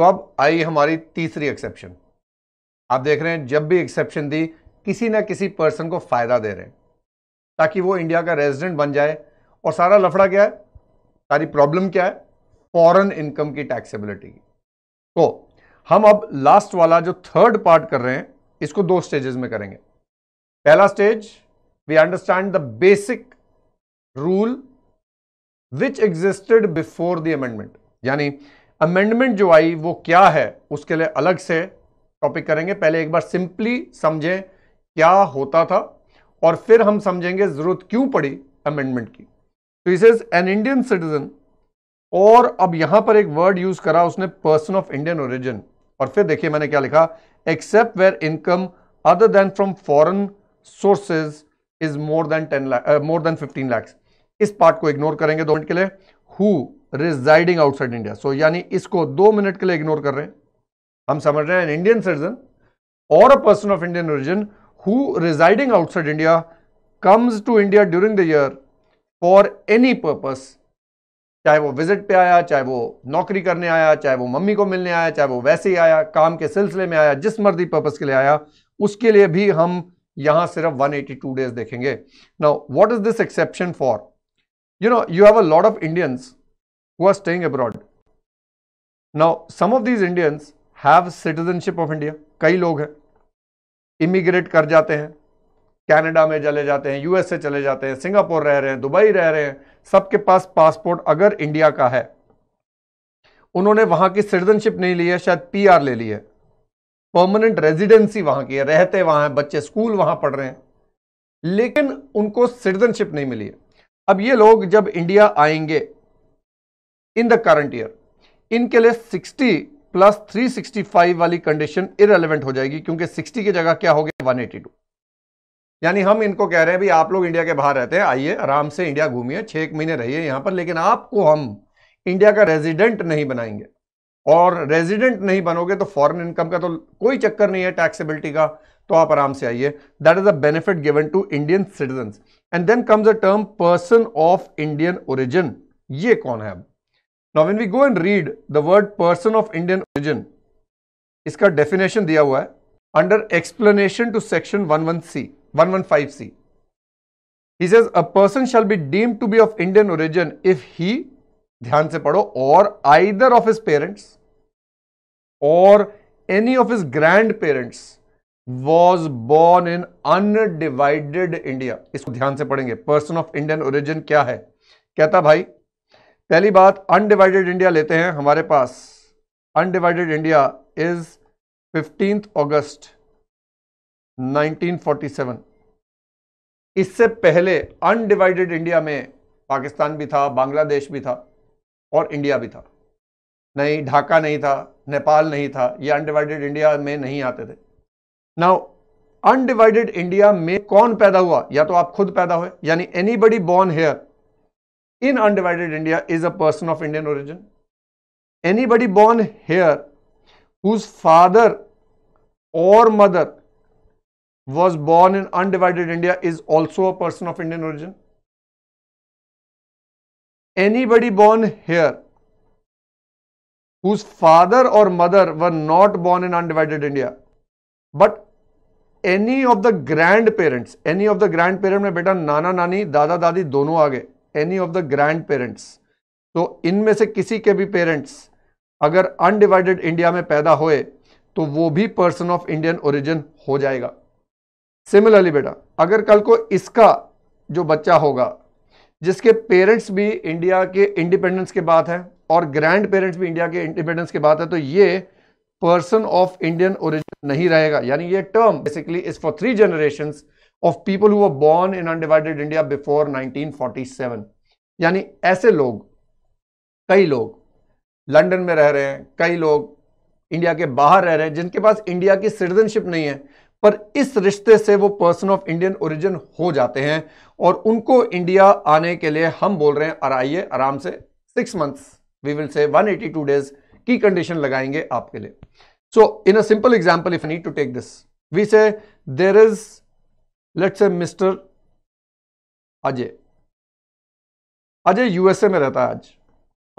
तो अब आई हमारी तीसरी एक्सेप्शन आप देख रहे हैं जब भी एक्सेप्शन दी किसी ना किसी पर्सन को फ़ायदा दे रहे हैं ताकि वो इंडिया का रेजिडेंट बन जाए और सारा लफड़ा क्या है सारी प्रॉब्लम क्या है फॉरेन इनकम की टैक्सेबिलिटी की तो हम अब लास्ट वाला जो थर्ड पार्ट कर रहे हैं इसको दो स्टेजेस में करेंगे पहला stage we understand the basic rule which existed before the amendment यानी अमेंडमेंट जो आई वो क्या है उसके लिए अलग से टॉपिक करेंगे पहले एक बार सिंपली समझें क्या होता था और फिर हम समझेंगे जरूरत क्यों पड़ी अमेंडमेंट की तो इस इज एन इंडियन सिटीजन और अब यहां पर एक वर्ड यूज करा उसने पर्सन ऑफ इंडियन ओरिजिन और फिर देखिए मैंने क्या लिखा except where income other than from foreign sources is more than ten more than fifteen lakhs इस पार्ट को इग्नोर करेंगे दो मिनट के लिए who residing outside India so यानी इसको दो मिनट के लिए इग्नोर कर रहे हैं हम समझ रहे हैं एन इंडियन सिटीजन और a person of Indian origin who residing outside India comes to India during the year for any purpose चाहे वो विजिट पे आया चाहे वो नौकरी करने आया चाहे वो मम्मी को मिलने आया चाहे वो वैसे ही आया काम के सिलसिले में आया जिस मर्जी पर्पस के लिए आया उसके लिए भी हम यहां सिर्फ 182 डेज देखेंगे now what is this exception for you know you have a lot of Indians who are staying abroad. Now, some of these Indians have citizenship of India. कई लोग हैं इमिग्रेट कर जाते हैं कैनेडा में चले जाते हैं यूएसए चले जाते हैं सिंगापुर रह रहे हैं दुबई रह रहे हैं सबके पास पासपोर्ट अगर इंडिया का है उन्होंने वहां की सिटीजनशिप नहीं ली है शायद पीआर ले ली है परमानेंट रेजिडेंसी वहां की है रहते वहां हैं बच्चे स्कूल वहां पढ़ रहे हैं लेकिन उनको सिटीजनशिप नहीं मिली है अब ये लोग जब इंडिया आएंगे इन द करंट ईयर इनके लिए 60 प्लस 365 वाली कंडीशन इरेलीवेंट हो जाएगी क्योंकि 60 की जगह क्या हो गया 182 यानी हम इनको कह रहे हैं भाई आप लोग इंडिया के बाहर रहते हैं आइए आराम से इंडिया घूमिए छह एक महीने रहिए यहां पर लेकिन आपको हम इंडिया का रेजिडेंट नहीं बनाएंगे और रेजिडेंट नहीं बनोगे तो फॉरेन इनकम का तो कोई चक्कर नहीं है टैक्सेबिलिटी का तो आप आराम से आइए that is a benefit given to Indian citizen and then comes a term person of Indian origin ये कौन है अब Now when we go and read the word person of Indian origin, इसका डेफिनेशन दिया हुआ है under explanation to section one C 115 C he says a person shall be deemed to be of Indian origin if he ध्यान से पढ़ो और either of his parents or any of his grandparents was born in undivided India इसको ध्यान से पढ़ेंगे person of Indian origin क्या है कहता भाई पहली बात अनडिवाइडेड इंडिया लेते हैं हमारे पास undivided India is fifteenth August 1947 इससे पहले अनडिवाइडेड इंडिया में पाकिस्तान भी था बांग्लादेश भी था और इंडिया भी था नहीं ढाका नहीं था नेपाल नहीं था ये अनडिवाइडेड इंडिया में नहीं आते थे नाउ अनडिवाइडेड इंडिया में कौन पैदा हुआ या तो आप खुद पैदा हुए यानी anybody born here in undivided India is a person of Indian origin. Anybody born here whose father or mother was born in undivided India is also a person of Indian origin. Anybody born here whose father or mother were not born in undivided India, but any of the grandparents, any of the grandparents my बेटा नाना नानी दादा दादी दोनों आ any of the grandparents तो इनमें से किसी के भी पेरेंट्स अगर अनडिवाइडेड इंडिया में पैदा होए तो वो भी पर्सन ऑफ इंडियन ओरिजिन हो जाएगा सिमिलरली बेटा अगर कल को इसका जो बच्चा होगा जिसके पेरेंट्स भी इंडिया के इंडिपेंडेंस के बाद है और ग्रैंड पेरेंट्स भी इंडिया के इंडिपेंडेंस के बाद है तो ये पर्सन ऑफ इंडियन ओरिजिन नहीं रहेगा यानी ये term basically is for three generations of people who born in undivided India before 1947 यानी ऐसे लोग कई लोग लंदन में रह रहे हैं कई लोग इंडिया के बाहर रह रहे हैं जिनके पास इंडिया की सिटीजनशिप नहीं है पर इस रिश्ते से वो पर्सन ऑफ इंडियन ओरिजिन हो जाते हैं और उनको इंडिया आने के लिए हम बोल रहे हैं और आइए आराम से six months we will say 182 days की कंडीशन लगाएंगे आपके लिए so in a simple example if need to take this we say there is let say mister Ajay Ajay USA में रहता है आज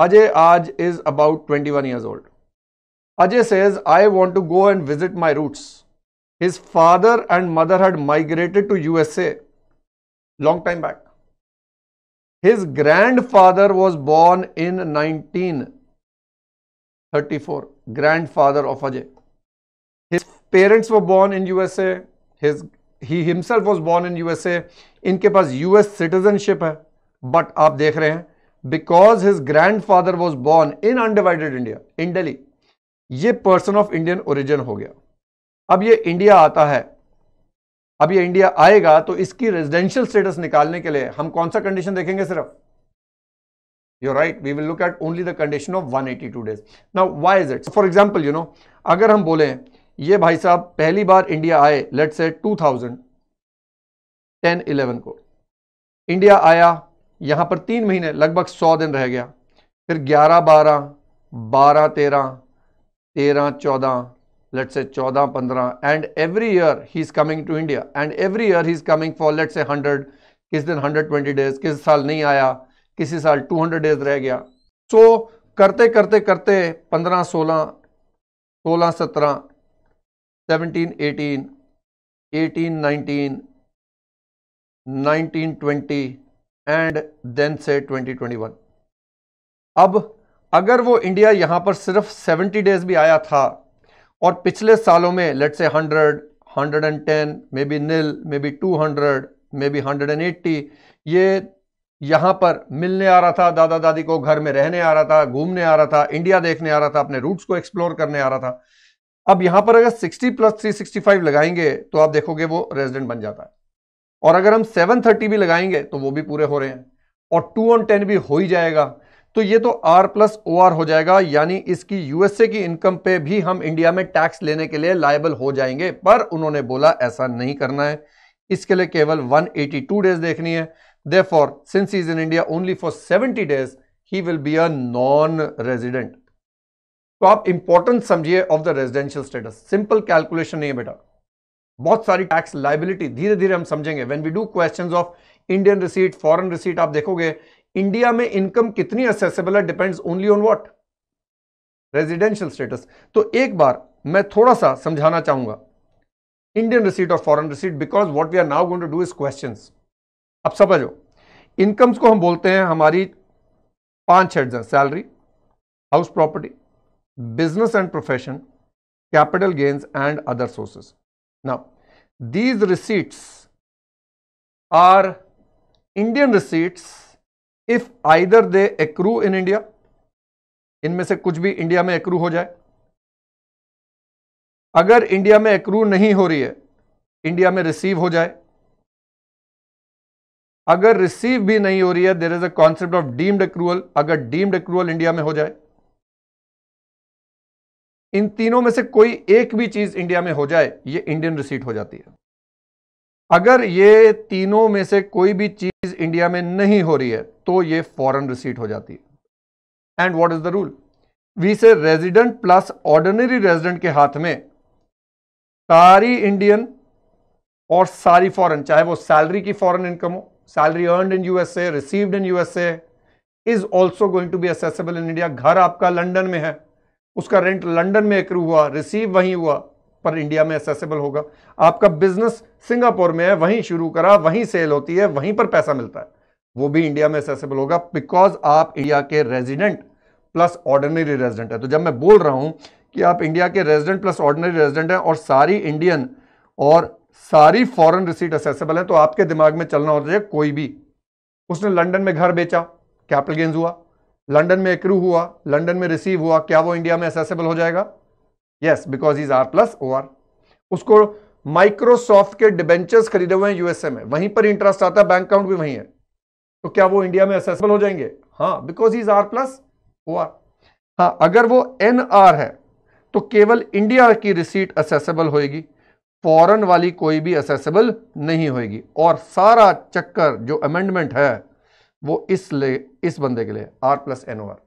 अजय आज is about twenty one years old Ajay says I want to go and visit my roots his father and mother had migrated to USA long time back. His grandfather was born in 1934, grandfather of Ajay. His parents were born in USA. His he himself was born in USA इनके पास US citizenship है but आप देख रहे हैं because his grandfather was born in undivided India in Delhi ये person of Indian origin हो गया अब ये इंडिया आता है अब ये इंडिया आएगा तो इसकी रेजिडेंशियल स्टेटस निकालने के लिए हम कौन सा कंडीशन देखेंगे सिर्फ you right we will look at only the condition of 182 days now why is it for example you know अगर हम बोले ये भाई साहब पहली बार इंडिया आए लेट से 2000 10 11 को इंडिया आया यहां पर तीन महीने लगभग सौ दिन रह गया फिर ग्यारह बारह बारह तेरह तेरह चौदह लेट से चौदह पंद्रह and every year he is coming to India and every year he is coming for let's say hundred किस दिन हंड्रेड ट्वेंटी डेज किस साल नहीं आया किसी साल टू हंड्रेड डेज रह गया सो so, करते करते करते पंद्रह सोलह सोलह सत्रह seventeen eighteen eighteen nineteen nineteen twenty and then say twenty twenty one अब अगर वो इंडिया यहाँ पर सिर्फ सेवेंटी डेज भी आया था और पिछले सालों में let's say hundred hundred and ten maybe nil maybe two hundred maybe hundred and eighty ये यहाँ पर मिलने आ रहा था दादा दादी को घर में रहने आ रहा था घूमने आ रहा था इंडिया देखने आ रहा था अपने रूट्स को एक्सप्लोर करने आ रहा था अब यहां पर अगर 60 प्लस 365 लगाएंगे तो आप देखोगे वो रेजिडेंट बन जाता है और अगर हम 730 भी लगाएंगे तो वो भी पूरे हो रहे हैं और 2 ऑन 10 भी हो ही जाएगा तो ये तो R प्लस ओ हो जाएगा यानी इसकी यूएसए की इनकम पे भी हम इंडिया में टैक्स लेने के लिए लाइबल हो जाएंगे पर उन्होंने बोला ऐसा नहीं करना है इसके लिए केवल 182 डेज देखनी है they since is in India only for 70 days he will be a non resident तो आप इंपॉर्टेंस समझिए of the residential status simple calculation नहीं है बेटा बहुत सारी टैक्स लाइबिलिटी धीरे धीरे हम समझेंगे when we do questions of Indian receipt foreign receipt आप देखोगे इंडिया में इनकम कितनी असेसेबल है depends only on what residential status तो एक बार मैं थोड़ा सा समझाना चाहूंगा इंडियन रिसीट और foreign receipt because what we are now going to do is question अब समझो इनकम्स को हम बोलते हैं हमारी पांच हेड्स हैं salary house property business and profession, capital gains and other sources. Now, these receipts are Indian receipts if either they accrue in India, इनमें से कुछ भी इंडिया में एक्रू हो जाए अगर इंडिया में एक्रू नहीं हो रही है इंडिया में रिसीव हो जाए अगर रिसीव भी नहीं हो रही है there is a concept of deemed accrual अगर डीम्ड एक्रूअल इंडिया में हो जाए इन तीनों में से कोई एक भी चीज इंडिया में हो जाए ये इंडियन रिसीट हो जाती है अगर ये तीनों में से कोई भी चीज इंडिया में नहीं हो रही है तो ये फॉरेन रिसीट हो जाती है and what is the rule we say resident plus ordinary resident के हाथ में सारी इंडियन और सारी फॉरेन चाहे वो सैलरी की फॉरेन इनकम हो salary earn in USA received in USA is also going to be assessable in India घर आपका लंडन में है उसका रेंट लंडन में एक्रू हुआ रिसीव वहीं हुआ पर इंडिया में एसेसेबल होगा आपका बिजनेस सिंगापुर में है वहीं शुरू करा वहीं सेल होती है वहीं पर पैसा मिलता है वो भी इंडिया में एसेसेबल होगा बिकॉज आप इंडिया के रेजिडेंट प्लस ऑर्डिनरी रेजिडेंट है तो जब मैं बोल रहा हूं कि आप इंडिया के रेजिडेंट प्लस ऑर्डिनरी रेजिडेंट हैं और सारी इंडियन और सारी फॉरन रिसीट असेसेबल है तो आपके दिमाग में चलना होता है कोई भी उसने लंडन में घर बेचा कैपिटल गेंस हुआ लंडन में एक्रू हुआ लंडन में रिसीव हुआ क्या वो इंडिया में एसेसेबल हो जाएगा yes because is R plus O R उसको माइक्रोसॉफ्ट के डिबेंचर्स खरीदे हुए हैं यूएसए में वहीं पर इंटरेस्ट आता है बैंक अकाउंट भी वहीं है तो क्या वो इंडिया में एसेसेबल हो जाएंगे हाँ because is R plus O R हाँ अगर वो एन आर है तो केवल इंडिया की रिसीट असेसेबल होगी फॉरन वाली कोई भी असेसेबल नहीं होगी और सारा चक्कर जो अमेंडमेंट है वो इसलिए इस बंदे के लिए R plus N O R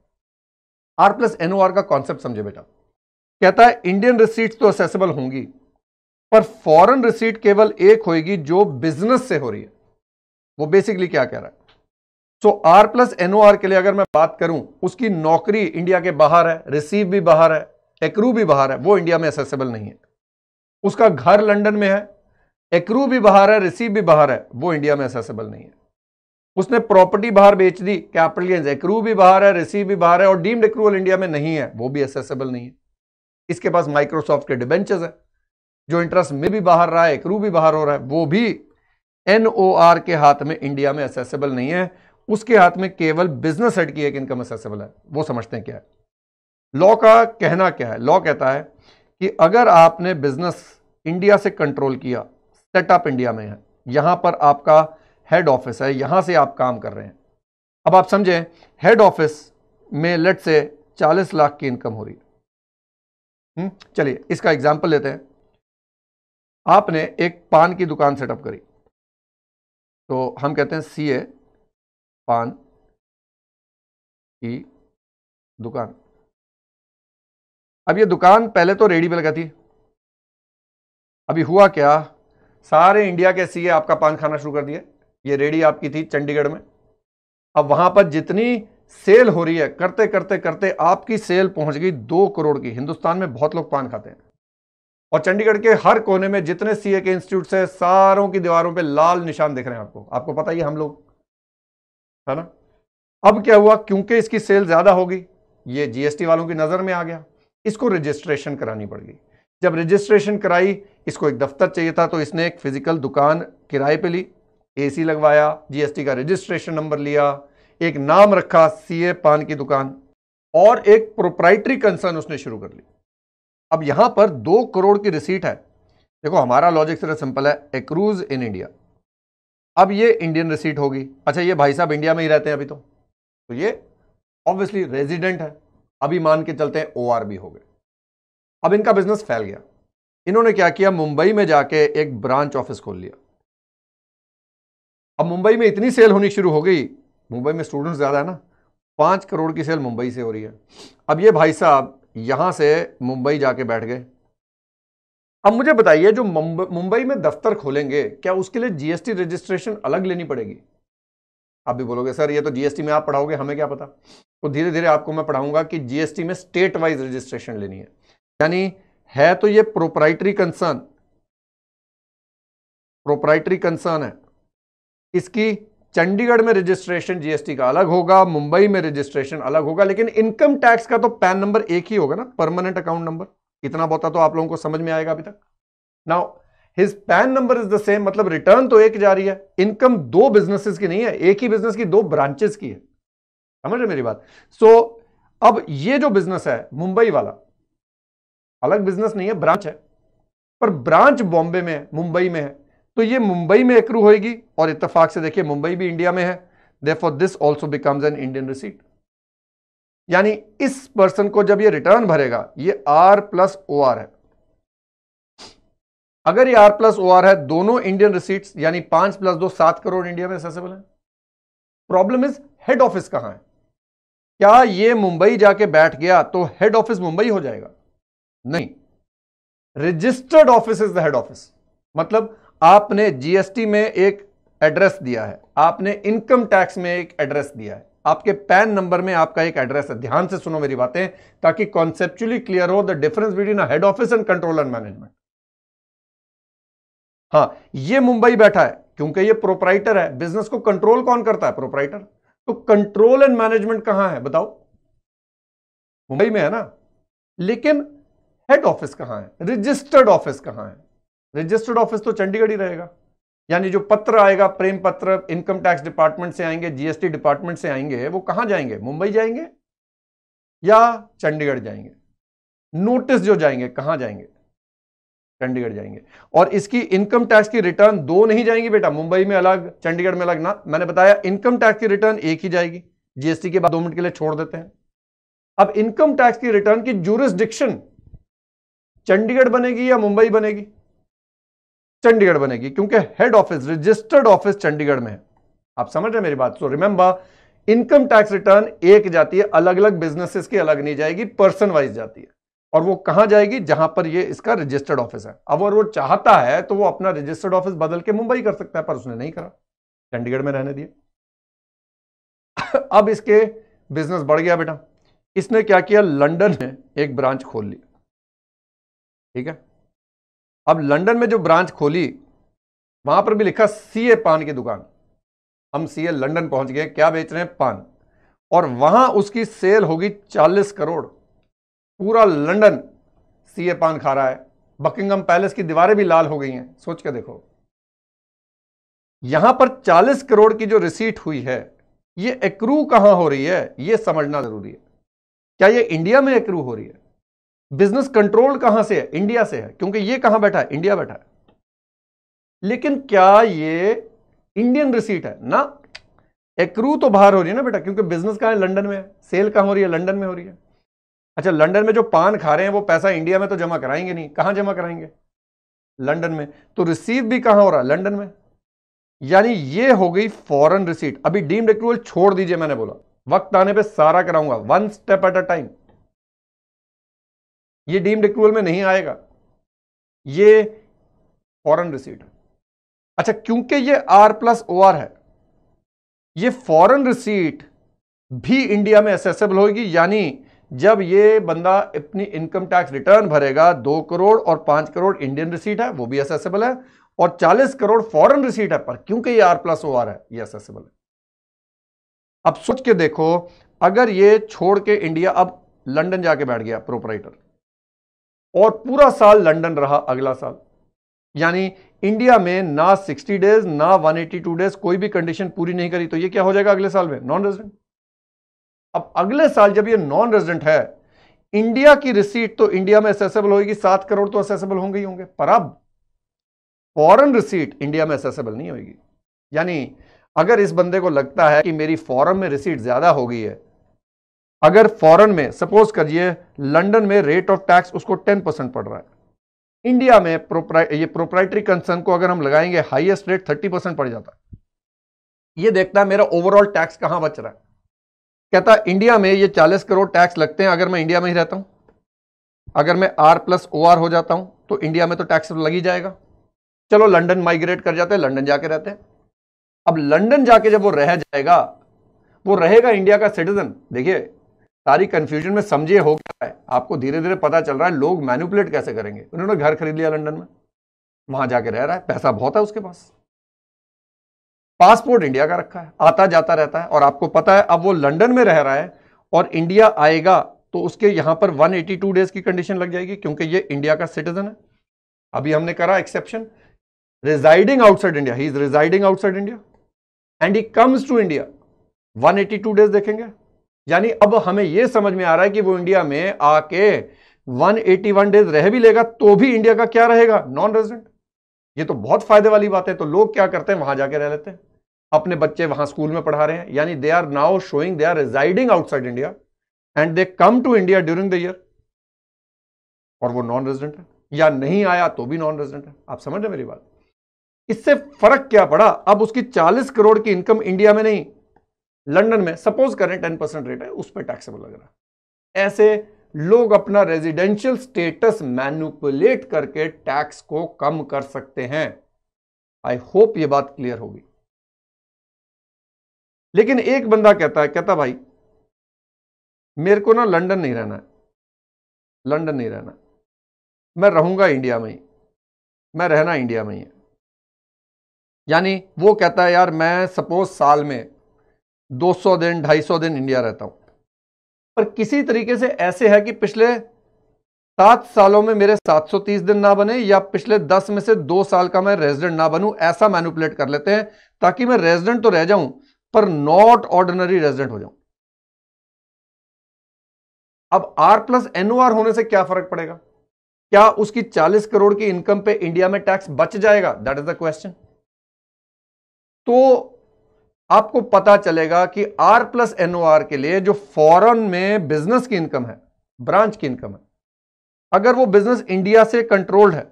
R plus N O R का कॉन्सेप्ट समझे बेटा कहता है इंडियन रिसीट तो असेसेबल होंगी पर फॉरन रिसीट केवल एक होगी जो बिजनेस से हो रही है वो बेसिकली क्या कह रहा है so R plus N O R के लिए अगर मैं बात करूं उसकी नौकरी इंडिया के बाहर है रिसीव भी बाहर है एक्रू भी बाहर है वो इंडिया में असेसेबल नहीं है उसका घर लंडन में है एक्रू भी बाहर है रिसीव भी बाहर है वो इंडिया में असेसेबल नहीं है उसने प्रॉपर्टी बाहर बेच दी कैपिटल गेंस एक्रू भी बाहर है रिसीव भी बाहर है और डीम्ड एक्रूवल इंडिया में नहीं है वो भी एसेसेबल नहीं है इसके पास माइक्रोसॉफ्ट के डिबेंचर्स है जो इंटरेस्ट में भी बाहर रहा है एक्रू भी बाहर हो रहा है वो भी एन के हाथ में इंडिया में असेसेबल नहीं है उसके हाथ में केवल बिजनेस हेड की एक इनकम असेसेबल है वो समझते हैं क्या है लॉ का कहना क्या है लॉ कहता है कि अगर आपने बिजनेस इंडिया से कंट्रोल किया सेटअप इंडिया में है यहां पर आपका हेड ऑफिस है यहां से आप काम कर रहे हैं अब आप समझें हेड ऑफिस में लेट से 40 लाख की इनकम हो रही है हम्म, चलिए इसका एग्जाम्पल लेते हैं आपने एक पान की दुकान सेटअप करी तो हम कहते हैं सी ए पान की दुकान अब ये दुकान पहले तो रेडी पे लगा थी अभी हुआ क्या सारे इंडिया के सीए आपका पान खाना शुरू कर दिया ये रेडी आपकी थी चंडीगढ़ में अब वहां पर जितनी सेल हो रही है करते करते करते आपकी सेल पहुंच गई दो करोड़ की हिंदुस्तान में बहुत लोग पान खाते हैं और चंडीगढ़ के हर कोने में जितने सीए के इंस्टीट्यूट है सारों की दीवारों पे लाल निशान दिख रहे हैं आपको आपको पता ही हम लोग है ना अब क्या हुआ क्योंकि इसकी सेल ज्यादा होगी ये जीएसटी वालों की नजर में आ गया इसको रजिस्ट्रेशन करानी पड़ गई जब रजिस्ट्रेशन कराई इसको एक दफ्तर चाहिए था तो इसने एक फिजिकल दुकान किराए पे ली एसी लगवाया जीएसटी का रजिस्ट्रेशन नंबर लिया एक नाम रखा सीए पान की दुकान और एक प्रोप्राइटरी कंसर्न उसने शुरू कर ली अब यहां पर दो करोड़ की रिसीट है देखो हमारा लॉजिक सिर्फ सिंपल है एक्रूज इन इंडिया अब ये इंडियन रिसीट होगी अच्छा ये भाई साहब इंडिया में ही रहते हैं अभी तो तो ये ऑब्वियसली रेजिडेंट है अभी मान के चलते हैं ओ बी हो गए अब इनका बिजनेस फैल गया इन्होंने क्या किया मुंबई में जाके एक ब्रांच ऑफिस खोल लिया अब मुंबई में इतनी सेल होनी शुरू हो गई मुंबई में स्टूडेंट्स ज़्यादा है ना पाँच करोड़ की सेल मुंबई से हो रही है अब ये भाई साहब यहाँ से मुंबई जाके बैठ गए अब मुझे बताइए जो मुंबई में दफ्तर खोलेंगे क्या उसके लिए जीएसटी रजिस्ट्रेशन अलग लेनी पड़ेगी आप भी बोलोगे सर ये तो जीएसटी में आप पढ़ाओगे हमें क्या पता तो धीरे धीरे आपको मैं पढ़ाऊंगा कि जीएसटी में स्टेट वाइज रजिस्ट्रेशन लेनी है यानी है तो ये प्रोपराइटरी कंसर्न प्रोपराइटरी कंसर्न है इसकी चंडीगढ़ में रजिस्ट्रेशन जीएसटी का अलग होगा मुंबई में रजिस्ट्रेशन अलग होगा लेकिन इनकम टैक्स का तो पैन नंबर एक ही होगा ना परमानेंट अकाउंट नंबर इतना बहुत तो आप लोगों को समझ में आएगा अभी तक now his PAN number is the same मतलब रिटर्न तो एक जा रही है इनकम दो बिजनेसेस की नहीं है एक ही बिजनेस की दो ब्रांचेस की है समझ रहे मेरी बात सो so, अब ये जो बिजनेस है मुंबई वाला अलग बिजनेस नहीं है ब्रांच है पर ब्रांच बॉम्बे में है मुंबई में है तो ये मुंबई में एक्रू होगी और इतफाक से देखिए मुंबई भी इंडिया में है for this also becomes an Indian receipt यानी इस पर्सन को जब ये रिटर्न भरेगा ये आर प्लस ओ आर है अगर ये आर प्लस ओ आर है दोनों इंडियन रिसीट्स यानी पांच प्लस दो सात करोड़ इंडिया में एक्सेसिबल है प्रॉब्लम इज हेड ऑफिस कहां है क्या ये मुंबई जाके बैठ गया तो हेड ऑफिस मुंबई हो जाएगा नहीं registered office is the head office मतलब आपने जीएसटी में एक एड्रेस दिया है आपने इनकम टैक्स में एक एड्रेस दिया है आपके पैन नंबर में आपका एक एड्रेस है ध्यान से सुनो मेरी बातें ताकि कॉन्सेप्चुअली क्लियर हो the difference between head office and control and management हाँ ये मुंबई बैठा है क्योंकि ये प्रोपराइटर है बिजनेस को कंट्रोल कौन करता है प्रोपराइटर तो कंट्रोल एंड मैनेजमेंट कहां है बताओ मुंबई में है ना लेकिन हेड ऑफिस कहां है रजिस्टर्ड ऑफिस कहां है रजिस्टर्ड ऑफिस तो चंडीगढ़ ही रहेगा यानी जो पत्र आएगा प्रेम पत्र इनकम टैक्स डिपार्टमेंट से आएंगे जीएसटी डिपार्टमेंट से आएंगे वो कहां जाएंगे मुंबई जाएंगे या चंडीगढ़ जाएंगे नोटिस जो जाएंगे कहां जाएंगे चंडीगढ़ जाएंगे और इसकी इनकम टैक्स की रिटर्न दो नहीं जाएंगी बेटा मुंबई में अलग चंडीगढ़ में अलग ना मैंने बताया इनकम टैक्स की रिटर्न एक ही जाएगी जीएसटी के बाद दो मिनट के लिए छोड़ देते हैं अब इनकम टैक्स की रिटर्न की जूरिस्डिक्शन चंडीगढ़ बनेगी या मुंबई बनेगी चंडीगढ़ बनेगी क्योंकि head office registered office Chandigarh में है आप समझ रहे मेरी बात so remember income tax return एक जाती है अलग अलग बिजनेसेस की अलग नहीं जाएगी पर्सन वाइज जाती है और वो कहां जाएगी जहां पर ये इसका रजिस्टर्ड ऑफिस है अब अगर वो चाहता है तो वो अपना रजिस्टर्ड ऑफिस बदल के मुंबई कर सकता है पर उसने नहीं करा चंडीगढ़ में रहने दिया अब इसके बिजनेस बढ़ गया बेटा इसने क्या किया लंडन में एक ब्रांच खोल ली ठीक है अब लंदन में जो ब्रांच खोली वहां पर भी लिखा सी ए पान की दुकान हम सी ए लंडन पहुंच गए क्या बेच रहे हैं पान और वहां उसकी सेल होगी चालीस करोड़ पूरा लंदन सी ए पान खा रहा है बकिंगम पैलेस की दीवारें भी लाल हो गई हैं सोच के देखो यहां पर 40 करोड़ की जो रिसीट हुई है ये एक्रू कहां हो रही है ये समझना जरूरी है क्या ये इंडिया में एक्रू हो रही है बिजनेस कंट्रोल कहां से है इंडिया से है क्योंकि ये कहां बैठा है इंडिया बैठा है लेकिन क्या ये इंडियन रिसीट है ना एक्रू तो बाहर हो रही है ना बेटा क्योंकि बिजनेस कहां है लंडन में है सेल कहां हो रही है लंडन में हो रही है अच्छा लंडन में जो पान खा रहे हैं वो पैसा इंडिया में तो जमा कराएंगे नहीं कहां जमा कराएंगे लंडन में तो रिसीव भी कहां हो रहा है लंडन में यानी ये हो गई फॉरेन रिसीट अभी डीम्ड एक्रूवल छोड़ दीजिए मैंने बोला वक्त आने पे सारा कराऊंगा one step at a time ये डीम्ड एक्रूवल में नहीं आएगा ये फॉरन रिसीट अच्छा क्योंकि ये आर प्लस ओ आर है ये फॉरन रिसीट भी इंडिया में एसेसेबल होगी यानी जब ये बंदा अपनी इनकम टैक्स रिटर्न भरेगा दो करोड़ और पांच करोड़ इंडियन रिसीट है वो भी एसेसेबल है और चालीस करोड़ फॉरन रिसीट है पर क्योंकि ये आर प्लस ओ आर है ये एसेसेबल है अब सोच के देखो अगर ये छोड़ के इंडिया अब लंदन जाके बैठ गया प्रोपराइटर और पूरा साल लंदन रहा अगला साल यानी इंडिया में ना 60 डेज ना 182 डेज कोई भी कंडीशन पूरी नहीं करी तो ये क्या हो जाएगा अगले साल में नॉन रेजिडेंट अब अगले साल जब ये नॉन रेजिडेंट है इंडिया की रिसीट तो इंडिया में असेसेबल होगी सात करोड़ तो असेसेबल होंगे ही होंगे पर अब फॉरन रिसीट इंडिया में असेसेबल नहीं होगी यानी अगर इस बंदे को लगता है कि मेरी फॉरन में रिसीट ज्यादा हो गई है अगर फॉरेन में सपोज करिए लंदन में रेट ऑफ टैक्स उसको 10 परसेंट पड़ रहा है इंडिया में प्रोप्रा, ये प्रोप्राइटरी कंसर्न को अगर हम लगाएंगे हाईएस्ट रेट 30 परसेंट पड़ जाता है ये देखता है मेरा ओवरऑल टैक्स कहाँ बच रहा है कहता है इंडिया में ये 40 करोड़ टैक्स लगते हैं अगर मैं इंडिया में ही रहता हूँ अगर मैं आर प्लस ओ आर हो जाता हूँ तो इंडिया में तो टैक्स लग ही जाएगा चलो लंडन माइग्रेट कर जाते हैं लंडन जाके रहते हैं अब लंडन जाके जब वो रह जाएगा वो रहेगा इंडिया का सिटीजन देखिए सारी कंफ्यूजन में समझिए हो क्या है आपको धीरे धीरे पता चल रहा है लोग मैनिपुलेट कैसे करेंगे उन्होंने घर खरीद लिया लंदन में वहां जाके रह रहा है पैसा बहुत है उसके पास पासपोर्ट इंडिया का रखा है आता जाता रहता है और आपको पता है अब वो लंदन में रह रहा है और इंडिया आएगा तो उसके यहां पर 182 डेज की कंडीशन लग जाएगी क्योंकि ये इंडिया का सिटीजन है अभी हमने करा exception residing outside India he is residing outside India and he comes to India 182 days देखेंगे यानी अब हमें यह समझ में आ रहा है कि वो इंडिया में आके 181 डेज रह भी लेगा तो भी इंडिया का क्या रहेगा नॉन रेजिडेंट ये तो बहुत फायदे वाली बात है तो लोग क्या करते हैं वहां जाके रह लेते हैं अपने बच्चे वहां स्कूल में पढ़ा रहे हैं यानी they are now showing they are residing outside India and they come to India during the year और वो नॉन रेजिडेंट है या नहीं आया तो भी नॉन रेजिडेंट है आप समझ रहे मेरी बात इससे फर्क क्या पड़ा अब उसकी 40 करोड़ की इनकम इंडिया में नहीं लंडन में सपोज करें टेन परसेंट रेट है उस पर टैक्सेबल लग रहा है ऐसे लोग अपना रेजिडेंशियल स्टेटस मैनुपुलेट करके टैक्स को कम कर सकते हैं आई होप ये बात क्लियर होगी लेकिन एक बंदा कहता है कहता भाई मेरे को ना लंदन नहीं रहना है लंडन नहीं रहना मैं रहूंगा इंडिया में ही मैं रहना इंडिया में ही है यानी वो कहता है यार मैं सपोज साल में 200 दिन 250 दिन इंडिया रहता हूं पर किसी तरीके से ऐसे है कि पिछले सात सालों में मेरे 730 दिन ना बने या पिछले दस में से दो साल का मैं रेजिडेंट ना बनूं ऐसा मैनुपुलेट कर लेते हैं ताकि मैं रेजिडेंट तो रह जाऊं पर नॉट ऑर्डिनरी रेजिडेंट हो जाऊं अब आर प्लस एनओआर होने से क्या फर्क पड़ेगा क्या उसकी 40 करोड़ की इनकम पे इंडिया में टैक्स बच जाएगा दैट इज द क्वेश्चन तो आपको पता चलेगा कि आर प्लस आर के लिए जो फॉरन में बिजनेस की इनकम है ब्रांच की इनकम है अगर वो बिजनेस इंडिया से कंट्रोल्ड है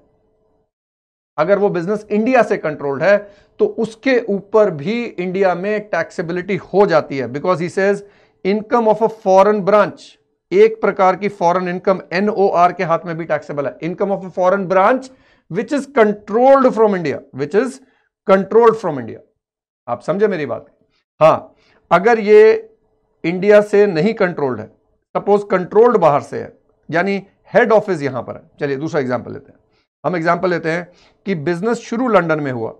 अगर वो बिजनेस इंडिया से कंट्रोल्ड है तो उसके ऊपर भी इंडिया में टैक्सेबिलिटी हो जाती है because he says income of a foreign branch एक प्रकार की फॉरन इनकम एनओआर के हाथ में भी टैक्सेबल है income of a foreign branch which is controlled from India which is controlled from India आप समझे मेरी बात हाँ अगर ये इंडिया से नहीं कंट्रोल्ड है सपोज कंट्रोल्ड बाहर से है यानी हेड ऑफिस यहां पर है चलिए दूसरा एग्जाम्पल लेते हैं हम एग्जाम्पल लेते हैं कि बिजनेस शुरू लंडन में हुआ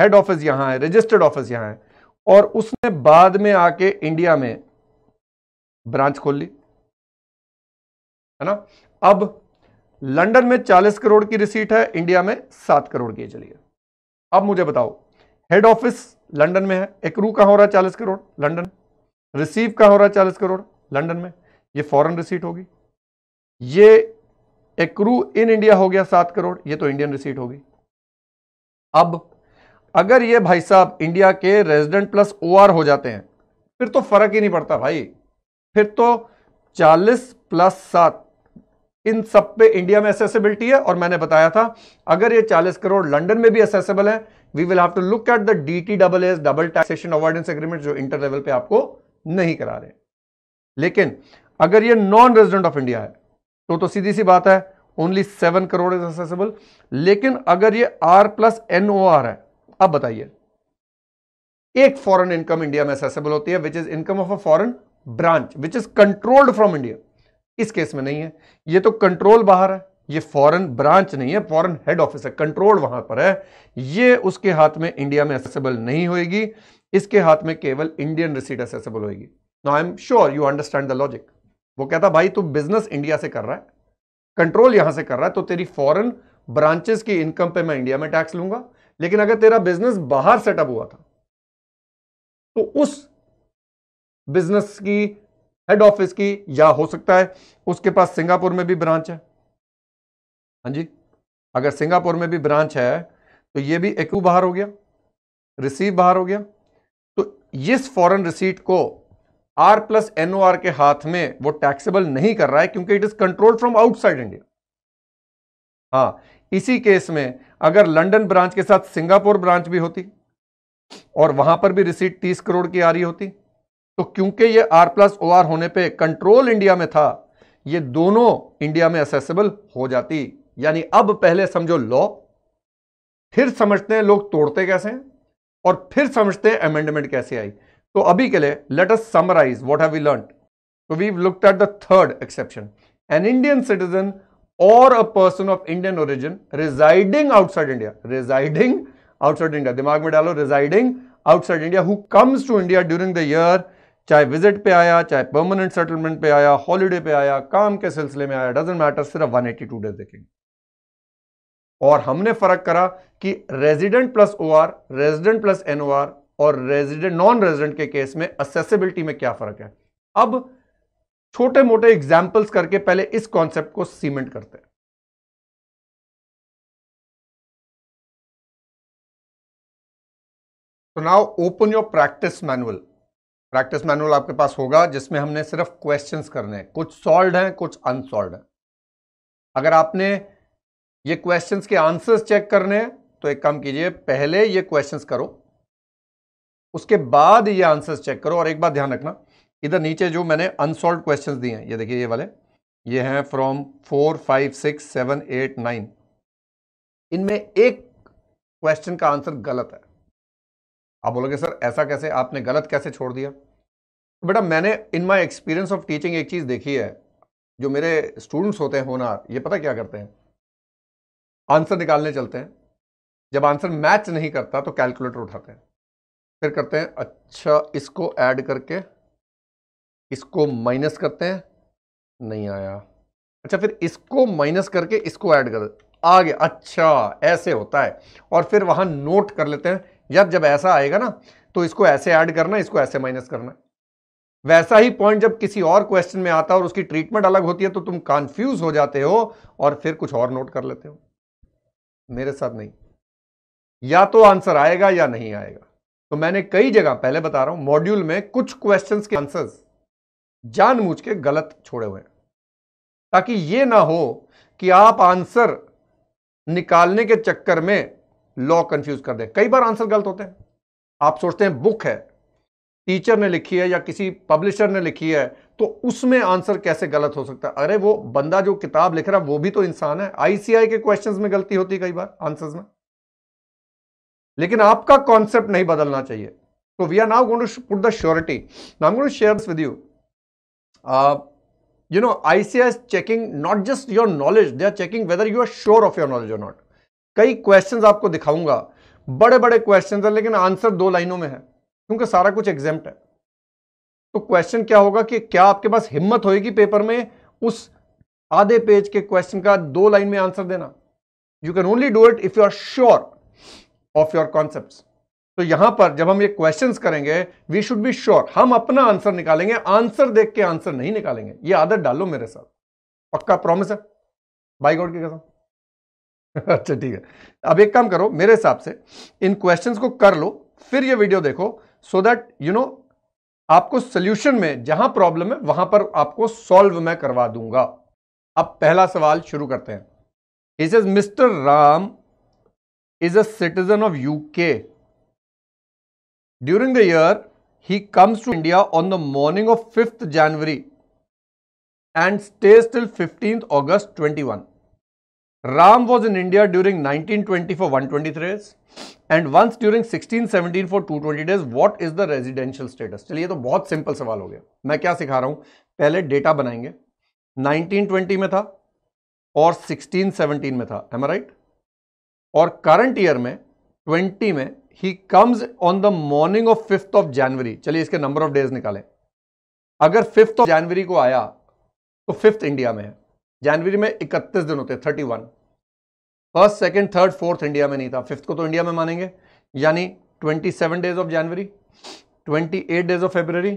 हेड ऑफिस यहां है रजिस्टर्ड ऑफिस यहां है और उसने बाद में आके इंडिया में ब्रांच खोल ली है ना अब लंदन में 40 करोड़ की रिसीट है इंडिया में 7 करोड़ की चलिए अब मुझे बताओ हेड ऑफिस लंदन में है एकरू कहाँ हो रहा है चालीस करोड़ लंदन रिसीव कहाँ हो रहा है चालीस करोड़ लंदन में ये फॉरेन रिसीट होगी ये एकरू इन इंडिया हो गया सात करोड़ ये तो इंडियन रिसीट होगी अब अगर ये भाई साहब इंडिया के रेजिडेंट प्लस ओआर हो जाते हैं फिर तो फर्क ही नहीं पड़ता भाई फिर तो चालीस प्लस सात इन सब पे इंडिया में एसेसिबिलिटी है और मैंने बताया था अगर ये 40 करोड़ लंदन में भी एसेसिबल है we will have to look at the D T double S double taxation avoidance agreement जो इंटर लेवल पे आपको नहीं करा रहे लेकिन अगर ये नॉन रेजिडेंट ऑफ इंडिया है तो तो सीधी सी बात है only seven crore is accessible लेकिन अगर ये R plus N O R है अब बताइए एक फॉरन इनकम इंडिया में एक्सेसिबल होती है which is income of a foreign branch which is controlled from India इस केस में नहीं है ये तो कंट्रोल बाहर है ये फॉरेन ब्रांच नहीं है फॉरेन हेड ऑफिस है कंट्रोल वहां पर है ये उसके हाथ में इंडिया में एक्सेसिबल नहीं होगी इसके हाथ में केवल इंडियन रिसीट एक्सेसिबल होगी no I am sure you understand the logic वो कहता भाई तू बिजनेस इंडिया से कर रहा है कंट्रोल यहां से कर रहा है तो तेरी फॉरन ब्रांचेस की इनकम पर मैं इंडिया में टैक्स लूंगा लेकिन अगर तेरा बिजनेस बाहर सेटअप हुआ था तो उस बिजनेस की हेड ऑफिस की या हो सकता है उसके पास सिंगापुर में भी ब्रांच है हाँ जी अगर सिंगापुर में भी ब्रांच है तो ये भी एक बाहर हो गया रिसीव बाहर हो गया तो इस फॉरेन रिसीट को R plus N O R के हाथ में वो टैक्सेबल नहीं कर रहा है क्योंकि it is controlled from outside India हाँ इसी केस में अगर लंदन ब्रांच के साथ सिंगापुर ब्रांच भी होती और वहां पर भी रिसीट तीस करोड़ की आ रही होती तो क्योंकि ये आर प्लस ओ आर होने पे कंट्रोल इंडिया में था ये दोनों इंडिया में असेसेबल हो जाती यानी अब पहले समझो लॉ फिर समझते हैं लोग तोड़ते कैसे हैं और फिर समझते हैं अमेंडमेंट कैसे आई तो अभी के लिए let us summarize what have we learn तो we looked at the third exception an Indian citizen और a person of Indian origin residing outside India residing outside India दिमाग में डालो residing outside India who comes to India during the year चाहे visit पे आया चाहे permanent settlement पे आया हॉलीडे पे आया काम के सिलसिले में आया डजेंट मैटर सिर्फ 182 एटी डेज देखेंगे और हमने फर्क करा कि resident plus O R resident plus N O R और रेजिडेंट नॉन रेजिडेंट के केस में असेसिबिलिटी में क्या फर्क है अब छोटे मोटे एग्जाम्पल्स करके पहले इस कॉन्सेप्ट को सीमेंट करते हैं तो now open your practice manual practice manual आपके पास होगा जिसमें हमने सिर्फ क्वेश्चंस करने हैं कुछ सॉल्व हैं कुछ अनसॉल्व हैं अगर आपने ये क्वेश्चंस के आंसर्स चेक करने हैं तो एक काम कीजिए पहले ये क्वेश्चंस करो उसके बाद ये आंसर्स चेक करो और एक बात ध्यान रखना इधर नीचे जो मैंने अनसॉल्व क्वेश्चन दिए हैं ये देखिए ये वाले ये हैं from four five six seven eight nine इनमें एक क्वेश्चन का आंसर गलत है आप बोलोगे सर ऐसा कैसे आपने गलत कैसे छोड़ दिया तो बेटा मैंने in my experience of teaching एक चीज़ देखी है जो मेरे स्टूडेंट्स होते हैं होनार ये पता क्या करते हैं आंसर निकालने चलते हैं जब आंसर मैच नहीं करता तो कैलकुलेटर उठाते हैं फिर करते हैं अच्छा इसको ऐड करके इसको माइनस करते हैं नहीं आया अच्छा फिर इसको माइनस करके इसको ऐड कर आ गया अच्छा ऐसे होता है और फिर वहां नोट कर लेते हैं यार जब ऐसा आएगा ना तो इसको ऐसे ऐड करना इसको ऐसे माइनस करना वैसा ही पॉइंट जब किसी और क्वेश्चन में आता है और उसकी ट्रीटमेंट अलग होती है तो तुम कंफ्यूज हो जाते हो और फिर कुछ और नोट कर लेते हो मेरे साथ नहीं या तो आंसर आएगा या नहीं आएगा तो मैंने कई जगह पहले बता रहा हूं मॉड्यूल में कुछ क्वेश्चन के आंसर्स जानबूझ के गलत छोड़े हुए ताकि ये ना हो कि आप आंसर निकालने के चक्कर में लॉ कंफ्यूज कर दें कई बार आंसर गलत होते हैं आप सोचते हैं बुक है टीचर ने लिखी है या किसी पब्लिशर ने लिखी है तो उसमें आंसर कैसे गलत हो सकता है अरे वो बंदा जो किताब लिख रहा है वो भी तो इंसान है आईसीआई के क्वेश्चंस में गलती होती कई बार आंसर्स में लेकिन आपका कॉन्सेप्ट नहीं बदलना चाहिए तो we are now going to put the surety now going to share with you you know ICI checking not just your knowledge they are checking whether you are sure of of knowledge knowledge not कई questions आपको दिखाऊंगा बड़े बड़े questions हैं लेकिन answer दो लाइनों में है क्योंकि सारा कुछ एग्जाम्प्ट है तो क्वेश्चन क्या होगा कि क्या आपके पास हिम्मत होगी पेपर में उस आधे पेज के क्वेश्चन का दो लाइन में आंसर देना you can only do it if you are sure of your concept तो यहां पर जब हम ये क्वेश्चन करेंगे वी शुड बी श्योर हम अपना आंसर निकालेंगे आंसर देख के आंसर नहीं निकालेंगे ये आदत डालो मेरे साथ पक्का प्रॉमिस है बाई गॉड की कसम अच्छा ठीक है अब एक काम करो मेरे हिसाब से इन क्वेश्चंस को कर लो फिर ये वीडियो देखो सो दैट यू नो आपको सोल्यूशन में जहां प्रॉब्लम है वहां पर आपको सॉल्व मैं करवा दूंगा अब पहला सवाल शुरू करते हैं is is mister Ram is a citizen of UK during the year he comes to India on the morning of fifth January and stays till fifteenth August twenty Ram was in India during 1920 for 120 days and once during 1617 for 220 days. What is the residential status? चलिए तो बहुत simple सवाल हो गया मैं क्या सिखा रहा हूं पहले डेटा बनाएंगे 1920 में था और 1617 में था एम राइट और करंट ईयर में 20 में he comes on the morning of fifth of January चलिए इसके नंबर ऑफ डेज निकालें अगर फिफ्थ ऑफ जनवरी को आया तो फिफ्थ इंडिया में है जनवरी में इकतीस दिन होते thirty one first second third fourth India में नहीं था फिफ्थ को तो इंडिया में मानेंगे यानी twenty seven days of January twenty eight days of February